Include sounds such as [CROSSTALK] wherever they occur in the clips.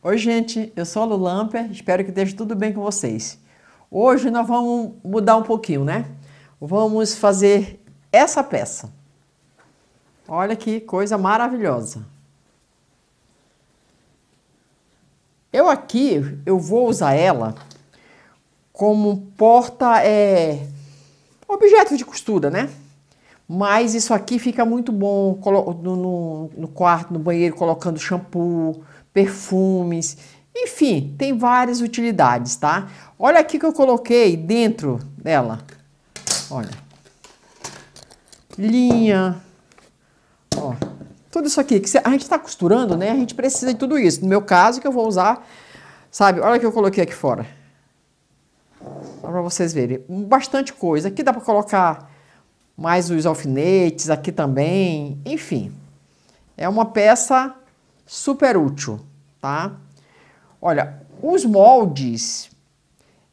Oi, gente, eu sou a Lulamper, espero que esteja tudo bem com vocês. Hoje nós vamos mudar um pouquinho, né? Vamos fazer essa peça. Olha que coisa maravilhosa. Eu aqui, eu vou usar ela como porta, é, objeto de costura, né? Mas isso aqui fica muito bom no, no, no quarto, no banheiro, colocando shampoo, perfumes, enfim, tem várias utilidades, tá? Olha aqui que eu coloquei dentro dela. Olha. Linha. Ó. Tudo isso aqui que a gente está costurando, né? A gente precisa de tudo isso. No meu caso, que eu vou usar, sabe? Olha o que eu coloquei aqui fora. Só para vocês verem. Bastante coisa. Aqui dá para colocar mais os alfinetes, aqui também. Enfim. É uma peça super útil, tá? Olha, os moldes,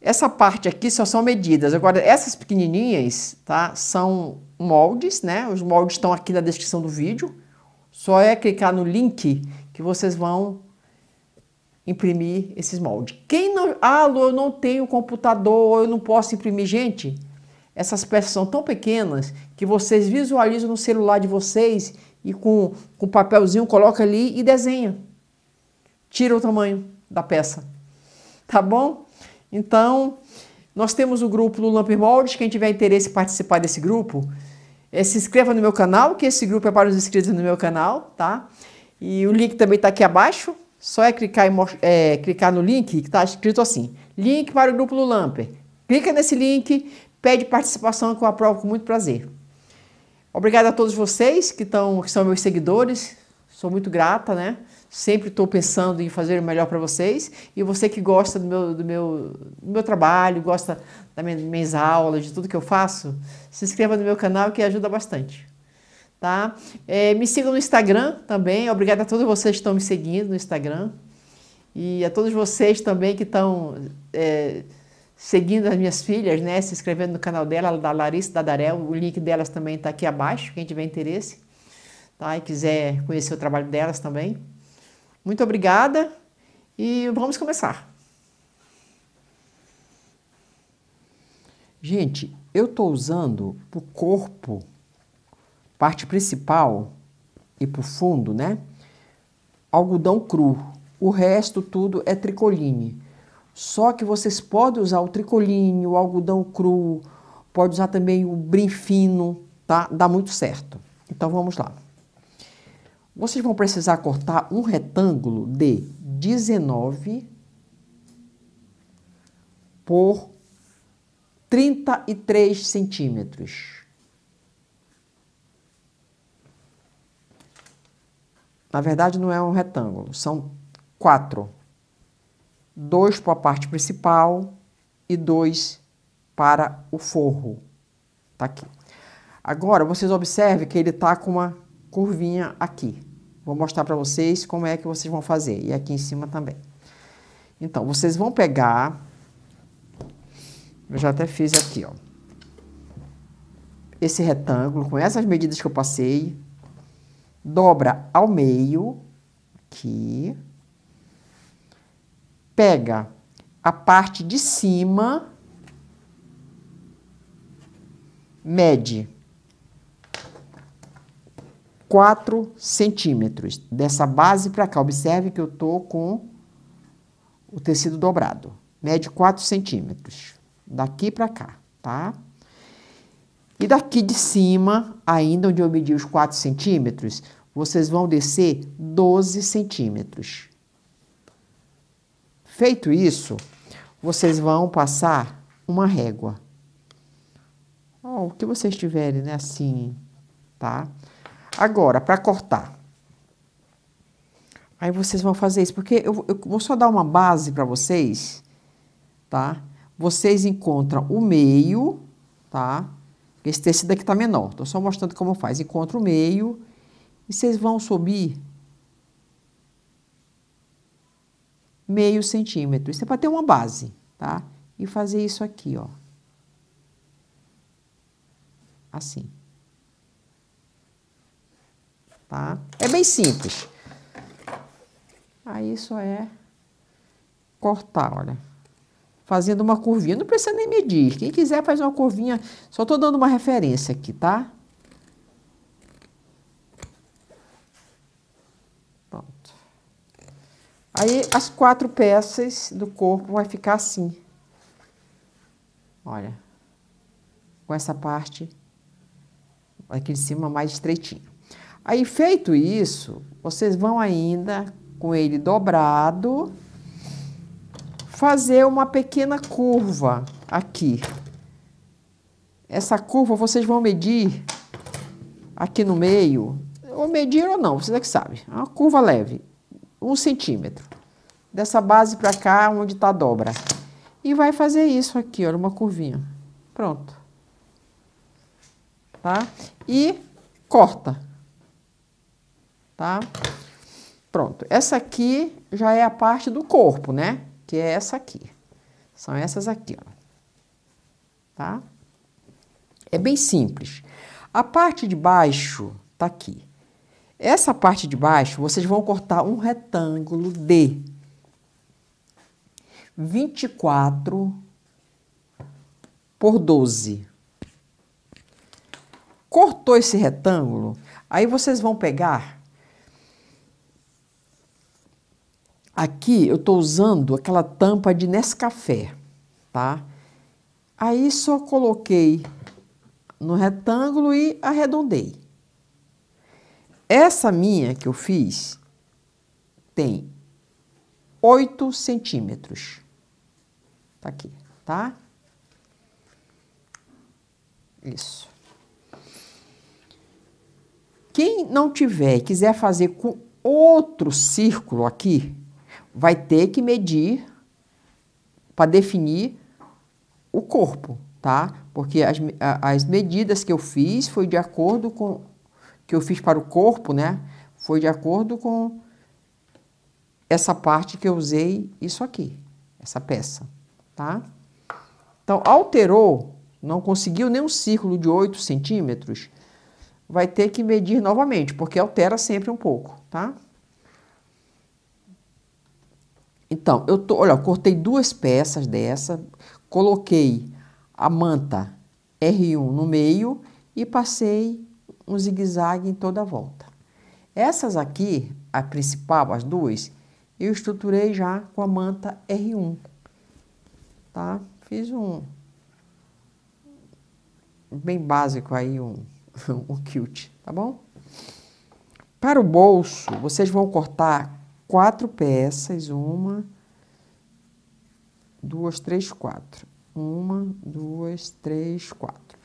essa parte aqui só são medidas. Agora, essas pequenininhas, tá? São moldes, né? Os moldes estão aqui na descrição do vídeo. Só é clicar no link que vocês vão imprimir esses moldes. Quem não... Ah, Lu, eu não tenho computador, eu não posso imprimir. Gente, essas peças são tão pequenas que vocês visualizam no celular de vocês e com, com papelzinho coloca ali e desenha. Tira o tamanho da peça. Tá bom? Então, nós temos o grupo do Lamp Moldes. Quem tiver interesse em participar desse grupo, é, se inscreva no meu canal, que esse grupo é para os inscritos no meu canal, tá? E o link também está aqui abaixo. Só é clicar, é, clicar no link que está escrito assim: link para o grupo do Lamper. Clica nesse link, pede participação que eu aprovo com muito prazer. Obrigada a todos vocês que, tão, que são meus seguidores. Sou muito grata, né? Sempre estou pensando em fazer o melhor para vocês. E você que gosta do meu, do meu, do meu trabalho, gosta das minhas, minhas aulas, de tudo que eu faço, se inscreva no meu canal que ajuda bastante. Tá? É, me sigam no Instagram também. Obrigada a todos vocês que estão me seguindo no Instagram. E a todos vocês também que estão. É, seguindo as minhas filhas, né, se inscrevendo no canal dela, da Larissa Dadarel, o link delas também está aqui abaixo, quem tiver interesse, tá, e quiser conhecer o trabalho delas também. Muito obrigada e vamos começar. Gente, eu estou usando para o corpo, parte principal e para o fundo, né? Algodão cru. O resto tudo é tricoline. Só que vocês podem usar o tricoline, o algodão cru, pode usar também o brim fino, tá? Dá muito certo. Então vamos lá. Vocês vão precisar cortar um retângulo de 19 por 33 centímetros. Na verdade, não é um retângulo, são quatro dois para a parte principal e dois para o forro. Tá aqui. Agora, vocês observem que ele tá com uma curvinha aqui. Vou mostrar para vocês como é que vocês vão fazer. E aqui em cima também. Então, vocês vão pegar... Eu já até fiz aqui, ó. Esse retângulo, com essas medidas que eu passei, dobra ao meio, aqui, pega a parte de cima, mede 4 centímetros dessa base para cá. Observe que eu estou com o tecido dobrado. Mede 4 centímetros daqui para cá, tá? E daqui de cima, ainda onde eu medi os 4 centímetros, vocês vão descer 12 centímetros. Feito isso, vocês vão passar uma régua. Oh, o que vocês tiverem, né? Assim, tá? Agora, para cortar. Aí vocês vão fazer isso, porque eu, eu vou só dar uma base para vocês, tá? Vocês encontram o meio, tá? Esse tecido aqui tá menor, tô só mostrando como faz. Encontra o meio e vocês vão subir meio centímetro. Isso é para ter uma base, tá? E fazer isso aqui, ó. Assim. Tá? É bem simples. Aí só é cortar, olha. Fazendo uma curvinha. Não precisa nem medir. Quem quiser faz uma curvinha. Só estou dando uma referência aqui, tá? Aí, as quatro peças do corpo vai ficar assim. Olha, com essa parte aqui de cima mais estreitinho. Aí, feito isso, vocês vão ainda com ele dobrado, fazer uma pequena curva aqui. Essa curva vocês vão medir aqui no meio, ou medir ou não, vocês é que sabem, é uma curva leve um centímetro. Dessa base para cá, onde está a dobra. E vai fazer isso aqui, olha, uma curvinha. Pronto. Tá? E corta. Tá? Pronto. Essa aqui já é a parte do corpo, né? Que é essa aqui. São essas aqui, ó. Tá? É bem simples. A parte de baixo tá aqui. Essa parte de baixo, vocês vão cortar um retângulo de 24 por 12. Cortou esse retângulo, aí vocês vão pegar... Aqui eu estou usando aquela tampa de Nescafé, tá? Aí só coloquei no retângulo e arredondei. Essa minha que eu fiz tem 8 centímetros. Tá aqui, tá? Isso. Quem não tiver e quiser fazer com outro círculo aqui, vai ter que medir para definir o corpo, tá? Porque as, as medidas que eu fiz foi de acordo com que eu fiz para o corpo, né, foi de acordo com essa parte que eu usei isso aqui, essa peça, tá? Então, alterou, não conseguiu nenhum círculo de 8 centímetros, vai ter que medir novamente, porque altera sempre um pouco, tá? Então, eu tô, olha, eu cortei duas peças dessa, coloquei a manta R1 no meio e passei um zigue-zague em toda a volta. Essas aqui, a principal, as duas, eu estruturei já com a manta R1. Tá? Fiz um bem básico aí, um, [LAUGHS] um quilt, tá bom? Para o bolso, vocês vão cortar quatro peças, uma, duas, três, quatro. Uma, duas, três, quatro.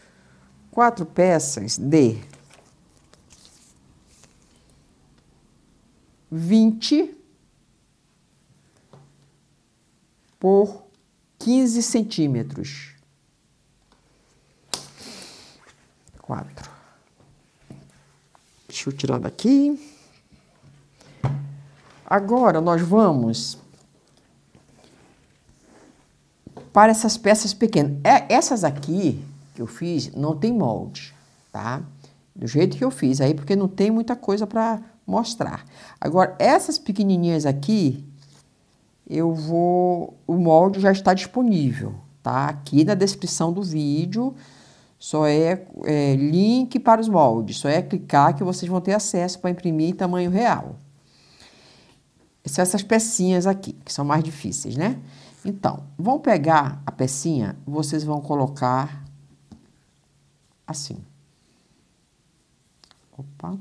Quatro peças de 20 por 15 centímetros. 4. Deixa eu tirar daqui. Agora nós vamos para essas peças pequenas. É, essas aqui que eu fiz não tem molde, tá? Do jeito que eu fiz aí, porque não tem muita coisa para mostrar. Agora, essas pequenininhas aqui, eu vou... O molde já está disponível, tá? Aqui na descrição do vídeo, só é, é link para os moldes. Só é clicar que vocês vão ter acesso para imprimir em tamanho real. São essas pecinhas aqui, que são mais difíceis, né? Então, vão pegar a pecinha, vocês vão colocar assim. Opa.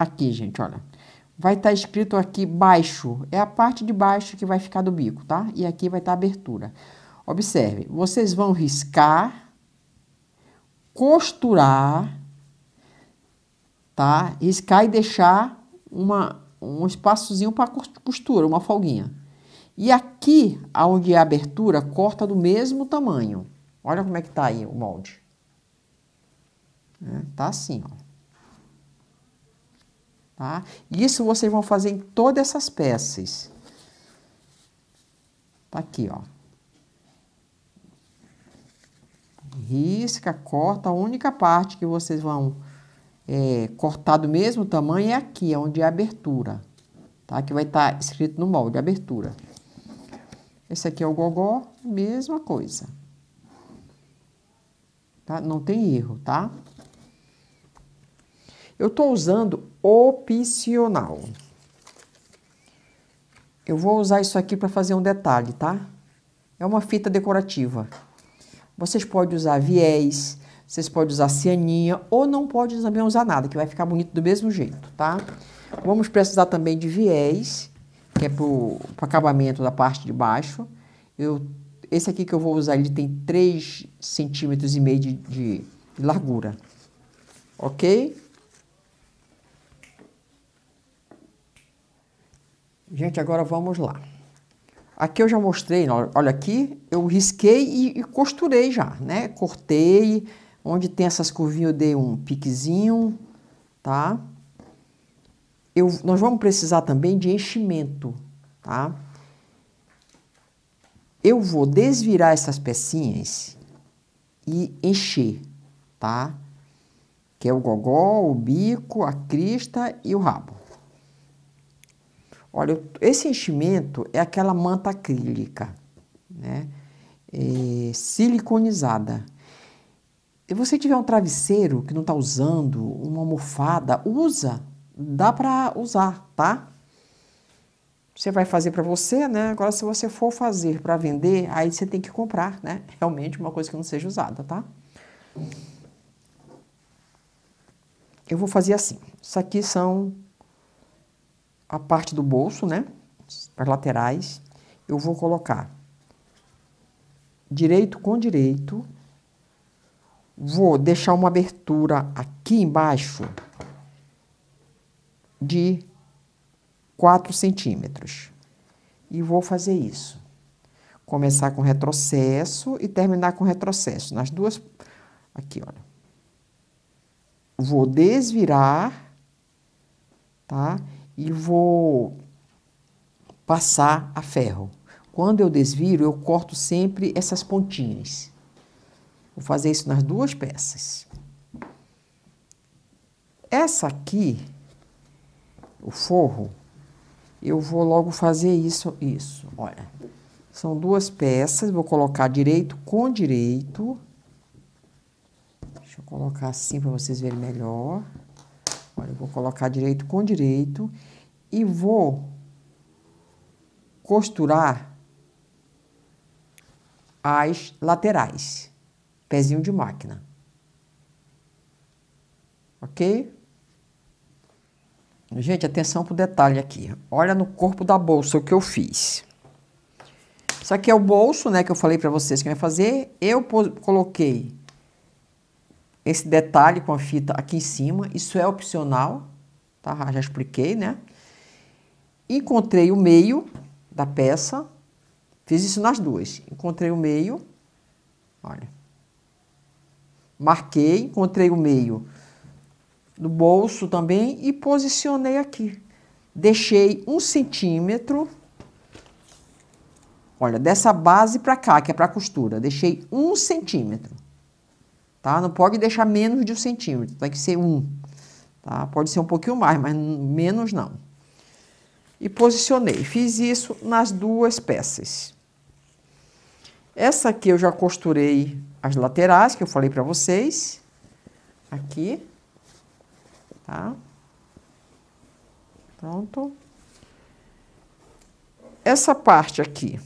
Aqui, gente, olha. Vai estar tá escrito aqui baixo, é a parte de baixo que vai ficar do bico, tá? E aqui vai estar tá abertura. Observe, vocês vão riscar, costurar, tá? Riscar e deixar uma, um espaçozinho para costura, uma folguinha. E aqui, onde é a abertura, corta do mesmo tamanho. Olha como é que tá aí o molde. É, tá assim, ó. Tá? Isso vocês vão fazer em todas essas peças. Tá aqui, ó. Risca, corta. A única parte que vocês vão é, cortar do mesmo tamanho é aqui, é onde é a abertura. Tá? Que vai estar tá escrito no molde, abertura. Esse aqui é o gogó, mesma coisa. Tá? Não tem erro, tá? Eu estou usando opcional. Eu vou usar isso aqui para fazer um detalhe, tá? É uma fita decorativa. Vocês podem usar viés, vocês podem usar cianinha ou não pode também usar nada, que vai ficar bonito do mesmo jeito, tá? Vamos precisar também de viés, que é para o acabamento da parte de baixo. Eu, esse aqui que eu vou usar, ele tem 3,5 centímetros e de, de largura, ok? Gente, agora vamos lá. Aqui eu já mostrei, olha aqui, eu risquei e, e costurei já, né? Cortei, onde tem essas curvinhas eu dei um piquezinho, tá? Eu, nós vamos precisar também de enchimento, tá? Eu vou desvirar essas pecinhas e encher, tá? Que é o gogó, o bico, a crista e o rabo. Olha, esse enchimento é aquela manta acrílica, né? É, siliconizada. Se você tiver um travesseiro que não está usando, uma almofada, usa, dá para usar, tá? Você vai fazer para você, né? Agora, se você for fazer para vender, aí você tem que comprar, né? [LAUGHS] Realmente uma coisa que não seja usada, tá? Eu vou fazer assim. Isso aqui são a parte do bolso, né? As laterais, eu vou colocar direito com direito. Vou deixar uma abertura aqui embaixo de 4 centímetros. E vou fazer isso. Começar com retrocesso e terminar com retrocesso. Nas duas... Aqui, olha. Vou desvirar, tá? e vou passar a ferro. Quando eu desviro, eu corto sempre essas pontinhas. Vou fazer isso nas duas peças. Essa aqui, o forro, eu vou logo fazer isso, isso, olha. São duas peças, vou colocar direito com direito. Deixa eu colocar assim para vocês verem melhor. Olha, eu vou colocar direito com direito e vou costurar as laterais. Pezinho de máquina. Ok? Gente, atenção pro detalhe aqui. Olha no corpo da bolsa o que eu fiz. Isso aqui é o bolso, né, que eu falei para vocês que eu ia fazer. Eu coloquei esse detalhe com a fita aqui em cima. Isso é opcional, tá? Já expliquei, né? encontrei o meio da peça, fiz isso nas duas. Encontrei o meio, olha, marquei, encontrei o meio do bolso também e posicionei aqui. Deixei um centímetro, olha, dessa base para cá, que é para costura, deixei um centímetro, tá? Não pode deixar menos de um centímetro, tem que ser um, tá? Pode ser um pouquinho mais, mas menos não e posicionei. Fiz isso nas duas peças. Essa aqui eu já costurei as laterais, que eu falei para vocês. Aqui. Tá? Pronto. Essa parte aqui.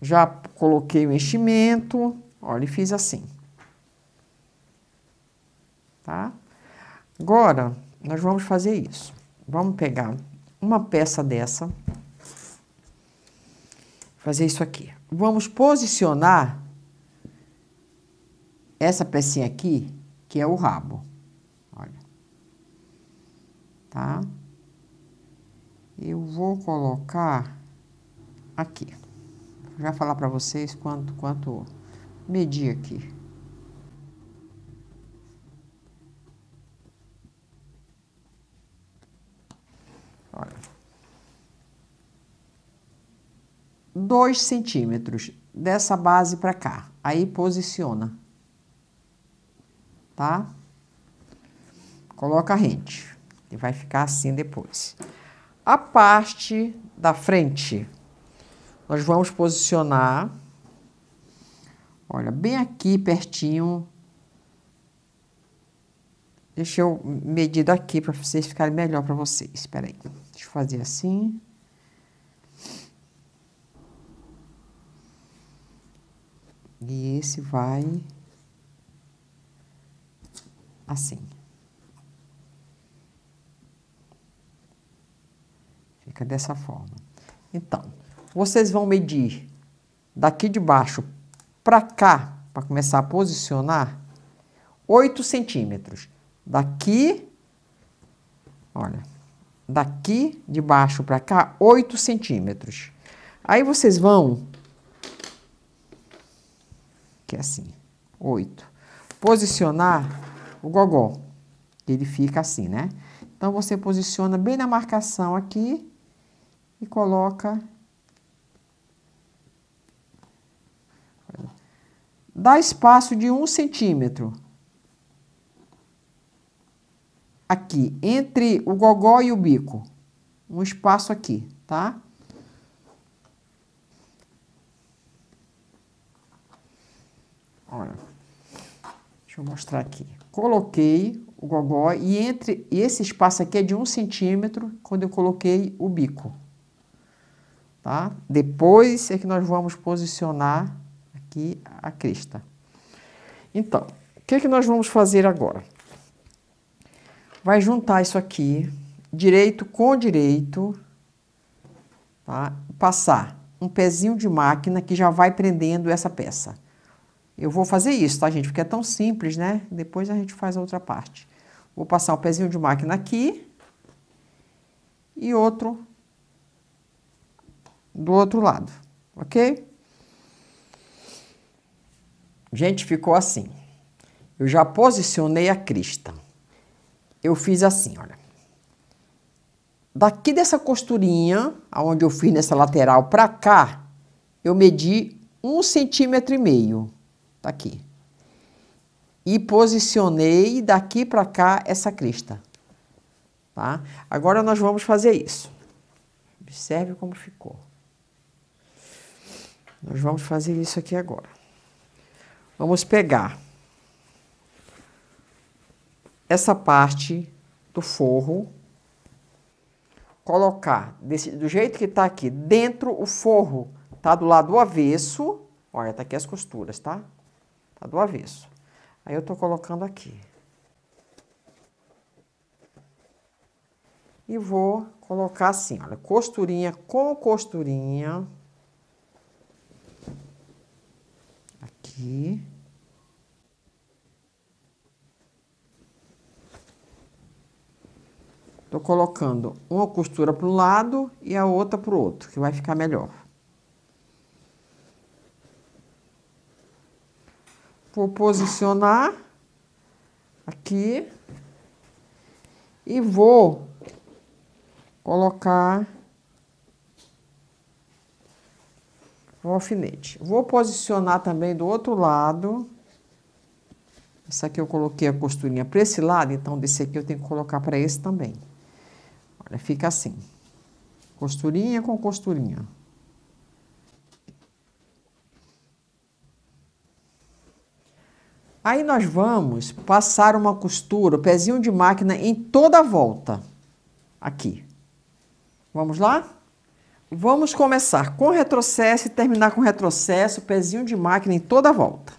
Já coloquei o enchimento. Olha, e fiz assim. Tá? Agora, nós vamos fazer isso. Vamos pegar uma peça dessa, fazer isso aqui. Vamos posicionar essa pecinha aqui, que é o rabo. Olha. Tá? Eu vou colocar aqui. Vou já falar para vocês quanto, quanto medir aqui. 2 centímetros dessa base para cá. Aí posiciona, tá? Coloca a rente e vai ficar assim depois. A parte da frente, nós vamos posicionar, olha, bem aqui pertinho. Deixa eu medir daqui para vocês ficarem melhor para vocês. Espera aí, deixa eu fazer assim. E esse vai assim. Fica dessa forma. Então, vocês vão medir daqui de baixo para cá, para começar a posicionar, 8 centímetros. Daqui, olha, daqui de baixo para cá, 8 centímetros. Aí vocês vão que é assim. Oito. Posicionar o gogó, ele fica assim, né? Então, você posiciona bem na marcação aqui e coloca... Dá espaço de um centímetro. Aqui, entre o gogó e o bico. Um espaço aqui, tá? Olha, deixa eu mostrar aqui. Coloquei o gogó e entre esse espaço aqui é de um centímetro quando eu coloquei o bico. Tá? Depois é que nós vamos posicionar aqui a crista. Então, o que, é que nós vamos fazer agora? Vai juntar isso aqui, direito com direito, tá? passar um pezinho de máquina que já vai prendendo essa peça. Eu vou fazer isso, tá, gente? Porque é tão simples, né? Depois a gente faz a outra parte. Vou passar o pezinho de máquina aqui e outro do outro lado, ok? Gente, ficou assim. Eu já posicionei a crista. Eu fiz assim, olha. Daqui dessa costurinha, aonde eu fiz nessa lateral para cá, eu medi um centímetro e meio tá aqui. E posicionei daqui para cá essa crista. Tá? Agora nós vamos fazer isso. Observe como ficou. Nós vamos fazer isso aqui agora. Vamos pegar essa parte do forro, colocar desse, do jeito que está aqui, dentro o forro tá do lado avesso, olha, tá aqui as costuras, tá? tá do avesso. Aí eu tô colocando aqui. E vou colocar assim, olha, costurinha com costurinha. Aqui. Tô colocando uma costura para um lado e a outra para o outro, que vai ficar melhor. Vou posicionar aqui e vou colocar o alfinete. Vou posicionar também do outro lado. Essa aqui eu coloquei a costurinha para esse lado, então desse aqui eu tenho que colocar para esse também. Olha, fica assim. Costurinha com costurinha. Aí nós vamos passar uma costura, o pezinho de máquina em toda a volta. Aqui. Vamos lá? Vamos começar com retrocesso e terminar com retrocesso, pezinho de máquina em toda a volta.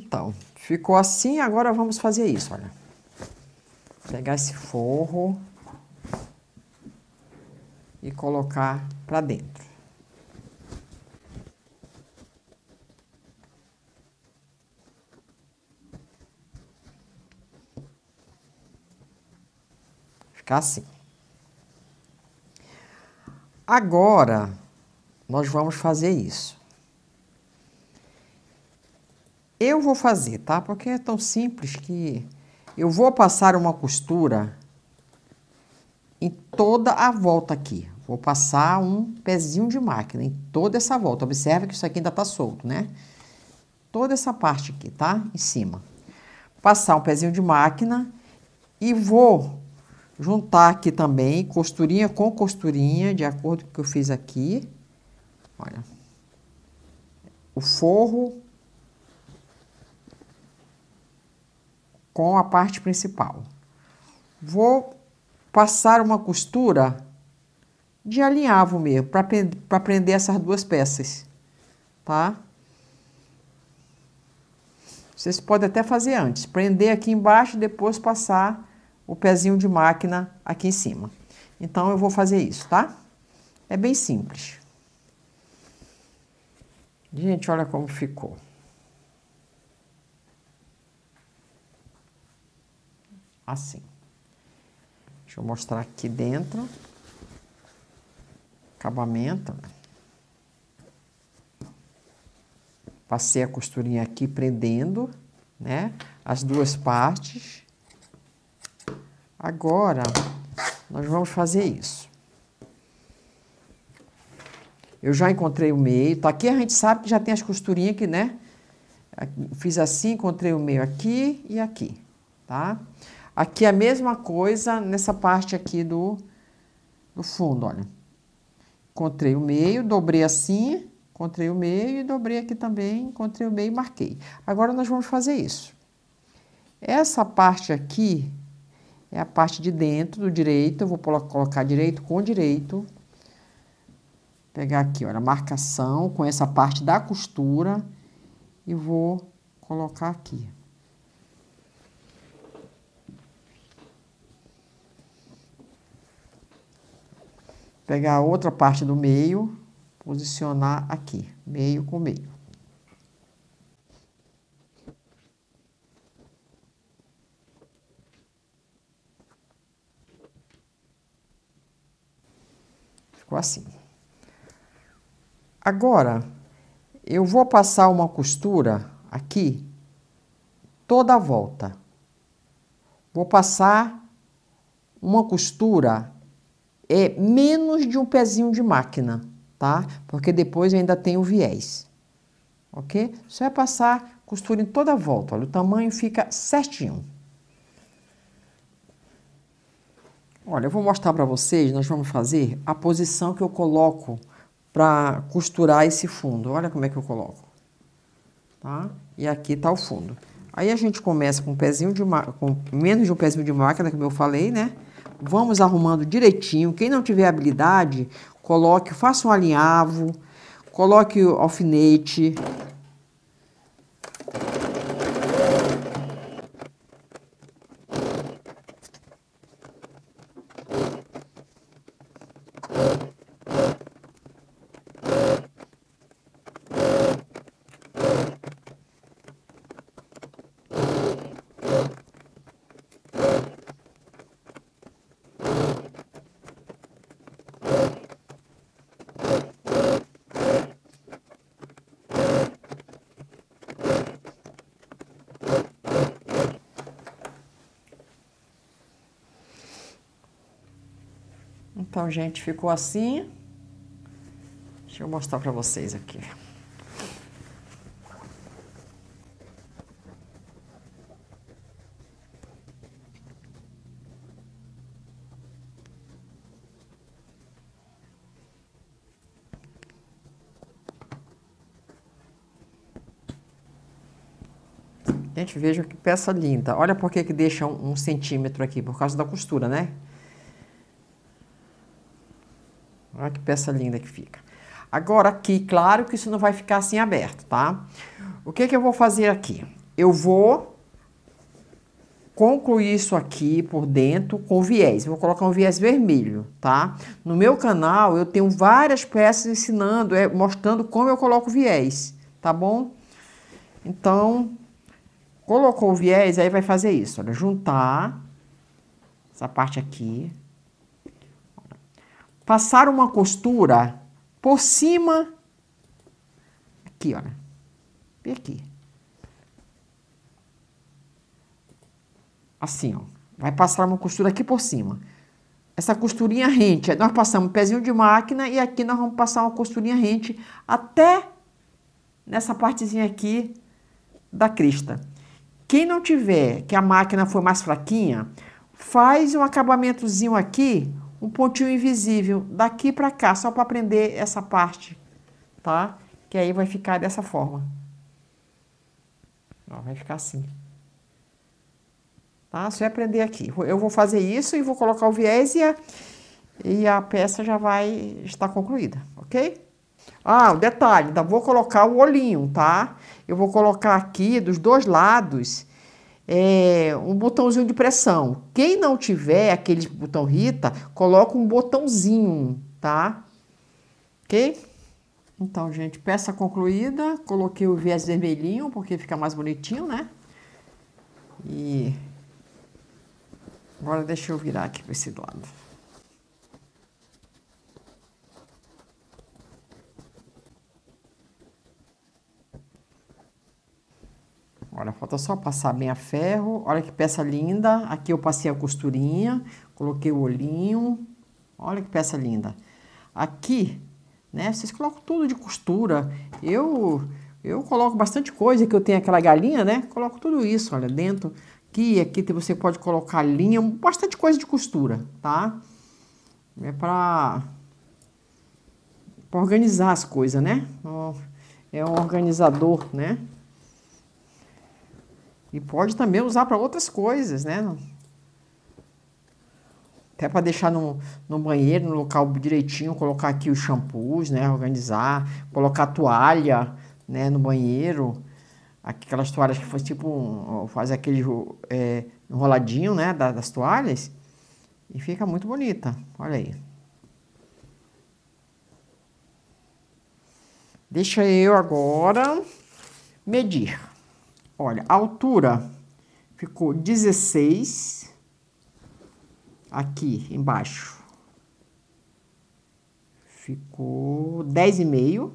Então, ficou assim, agora vamos fazer isso, olha. Pegar esse forro e colocar para dentro. Ficar assim. Agora, nós vamos fazer isso. Eu vou fazer, tá? Porque é tão simples que eu vou passar uma costura em toda a volta aqui. Vou passar um pezinho de máquina em toda essa volta. Observe que isso aqui ainda tá solto, né? Toda essa parte aqui, tá? Em cima. Passar um pezinho de máquina e vou juntar aqui também costurinha com costurinha, de acordo com o que eu fiz aqui. Olha. O forro com a parte principal. Vou passar uma costura de alinhavo mesmo, para prender essas duas peças, tá? Vocês podem até fazer antes, prender aqui embaixo e depois passar o pezinho de máquina aqui em cima. Então, eu vou fazer isso, tá? É bem simples. Gente, olha como ficou. assim. Deixa eu mostrar aqui dentro. Acabamento. Passei a costurinha aqui prendendo, né? As duas partes. Agora, nós vamos fazer isso. Eu já encontrei o meio. Tá aqui a gente sabe que já tem as costurinhas aqui, né? Fiz assim, encontrei o meio aqui e aqui, tá? Tá? Aqui é a mesma coisa nessa parte aqui do, do fundo, olha. Encontrei o meio, dobrei assim, encontrei o meio e dobrei aqui também, encontrei o meio e marquei. Agora nós vamos fazer isso. Essa parte aqui é a parte de dentro do direito, eu vou colocar direito com direito. Pegar aqui, olha, marcação com essa parte da costura e vou colocar aqui. pegar a outra parte do meio, posicionar aqui, meio com meio. Ficou assim. Agora, eu vou passar uma costura aqui toda a volta. Vou passar uma costura é menos de um pezinho de máquina, tá? Porque depois eu ainda tenho viés, ok? Só é passar costura em toda a volta, olha, o tamanho fica certinho. Olha, eu vou mostrar para vocês, nós vamos fazer a posição que eu coloco para costurar esse fundo. Olha como é que eu coloco, tá? E aqui tá o fundo. Aí a gente começa com um pezinho de com menos de um pezinho de máquina, como eu falei, né? vamos arrumando direitinho. Quem não tiver habilidade, coloque, faça um alinhavo, coloque o alfinete, gente, ficou assim. Deixa eu mostrar para vocês aqui. Gente, veja que peça linda. Olha por que deixa um, um centímetro aqui, por causa da costura, né? Olha né, que peça linda que fica. Agora aqui, claro que isso não vai ficar assim aberto, tá? O que que eu vou fazer aqui? Eu vou concluir isso aqui por dentro com viés. Vou colocar um viés vermelho, tá? No meu canal eu tenho várias peças ensinando, é, mostrando como eu coloco viés, tá bom? Então, colocou o viés, aí vai fazer isso, olha, juntar essa parte aqui passar uma costura por cima, aqui, olha, vem aqui. Assim, ó, vai passar uma costura aqui por cima. Essa costurinha rente, nós passamos um pezinho de máquina e aqui nós vamos passar uma costurinha rente até nessa partezinha aqui da crista. Quem não tiver, que a máquina foi mais fraquinha, faz um acabamentozinho aqui, um pontinho invisível daqui para cá, só para prender essa parte, tá? Que aí vai ficar dessa forma. Ó, vai ficar assim. Tá? Você vai é prender aqui. Eu vou fazer isso e vou colocar o viés e a, e a peça já vai estar concluída, ok? Ah, o um detalhe, ainda vou colocar o olhinho, tá? Eu vou colocar aqui dos dois lados é, um botãozinho de pressão. Quem não tiver aquele botão Rita, coloca um botãozinho, tá? Ok? Então, gente, peça concluída. Coloquei o viés vermelhinho, porque fica mais bonitinho, né? E agora deixa eu virar aqui para esse lado. Olha, falta só passar bem a ferro. Olha que peça linda. Aqui eu passei a costurinha, coloquei o olhinho. Olha que peça linda. Aqui, né, vocês colocam tudo de costura. Eu eu coloco bastante coisa, que eu tenho aquela galinha, né? Coloco tudo isso, olha, dentro. Aqui, aqui você pode colocar linha, bastante coisa de costura, tá? É para organizar as coisas, né? É um organizador, né? E pode também usar para outras coisas, né? Até para deixar no, no banheiro, no local direitinho, colocar aqui os shampoos, né? Organizar, colocar toalha, né? No banheiro. Aquelas toalhas que faz tipo, um, faz aquele é, enroladinho, né? Da, das toalhas. E fica muito bonita, olha aí. Deixa eu agora medir. Olha, a altura ficou 16 aqui embaixo. Ficou 10,5,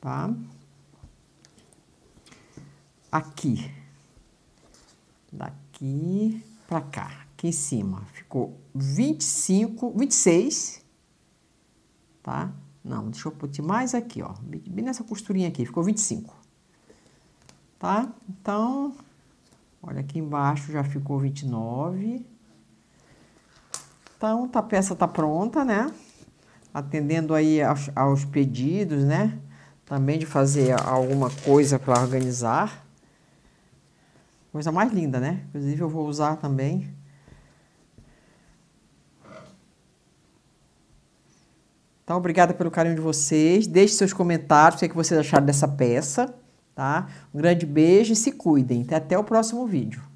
tá? Aqui. Daqui para cá, aqui em cima, ficou 25, 26, tá? Não, deixa eu pôr mais aqui, ó, bem nessa costurinha aqui, ficou 25 tá? Então, olha aqui embaixo já ficou 29. Então, tá, a peça tá pronta, né? Atendendo aí aos, aos pedidos, né? Também de fazer alguma coisa para organizar. Coisa mais linda, né? Inclusive eu vou usar também. Então, obrigada pelo carinho de vocês. Deixe seus comentários, o que, é que vocês acharam dessa peça tá? Um grande beijo e se cuidem. Até o próximo vídeo.